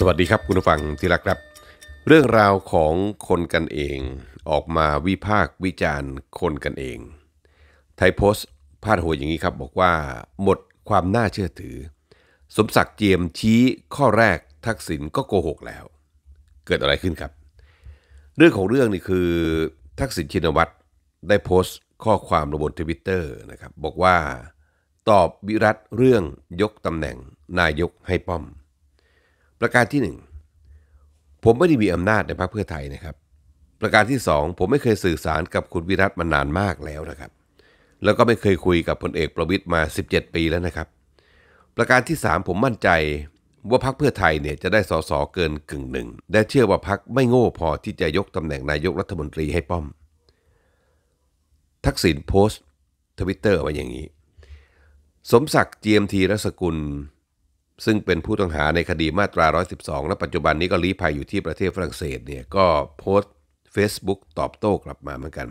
สวัสดีครับ คุณผู้ฟังที่รักครับ เรื่องราวของคนกันเอง ออกมาวิพากษ์วิจารณ์คนกันเองไทยโพสต์พาดหัวอย่างนี้ครับบอกว่า หมดความน่าเชื่อถือ สมศักดิ์เจียมชี้ข้อแรกทักษิณก็โกหกแล้ว เกิดอะไรขึ้นครับ เรื่องของเรื่องนี่คือ ทักษิณชินวัตรได้โพสต์ ข้อความลงบนทวิตเตอร์นะครับบอกว่า ตอบวิรัตเรื่องยกตำแหน่ง นายกให้ป้อมประการที่ 1 ผมไม่ได้มีอำนาจในพรรคเพื่อไทยนะครับ ประการที่ 2 ผมไม่เคยสื่อสารกับคุณวิรัตมานานมากแล้วนะครับ แล้วก็ไม่เคยคุยกับพลเอกประวิตยมา 17 ปีแล้วนะครับ ประการที่ 3 ผมมั่นใจว่าพรรคเพื่อไทยเนี่ยจะได้สสเกินกึ่งหนึ่งและเชื่อว่าพรรคไม่โง่พอที่จะยกตำแหน่งนายกรัฐมนตรีให้ป้อม ทักษิณโพสต์ทวิตเตอร์ไว้อย่างนี้ สมศักดิ์เจียมทีรสกุลซึ่งเป็นผู้ต้องหาในคดีมาตรา 112และปัจจุบันนี้ก็ลี้ภัยอยู่ที่ประเทศฝรั่งเศสเนี่ยก็โพสต์ Facebook ตอบโต้กลับมาเหมือนกัน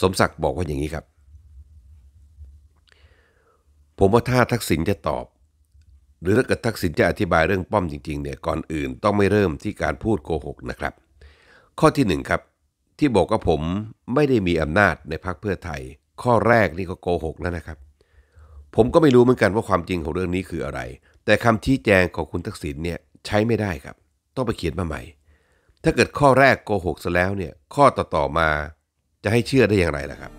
สมศักดิ์บอกว่าอย่างนี้ครับ ผมว่าถ้าทักษิณจะตอบ หรือถ้าเกิดทักษิณจะอธิบายเรื่องป้อมจริงๆเนี่ย ก่อนอื่นต้องไม่เริ่มที่การพูดโกหกนะครับ ข้อที่1ครับ ที่บอกว่าผมไม่ได้มีอำนาจในพรรคเพื่อไทย ข้อแรกนี่ก็โกหกแล้วนะครับ ผมก็ไม่รู้เหมือนกันว่าความจริงของเรื่องนี้คืออะไรแต่คำชี้แจงของคุณทักษิณเนี่ยใช้ไม่ได้ครับ ต้องไปเขียนมาใหม่ ถ้าเกิดข้อแรกโกหกซะแล้วเนี่ยข้อต่อๆมาจะให้เชื่อได้อย่างไรล่ะครับ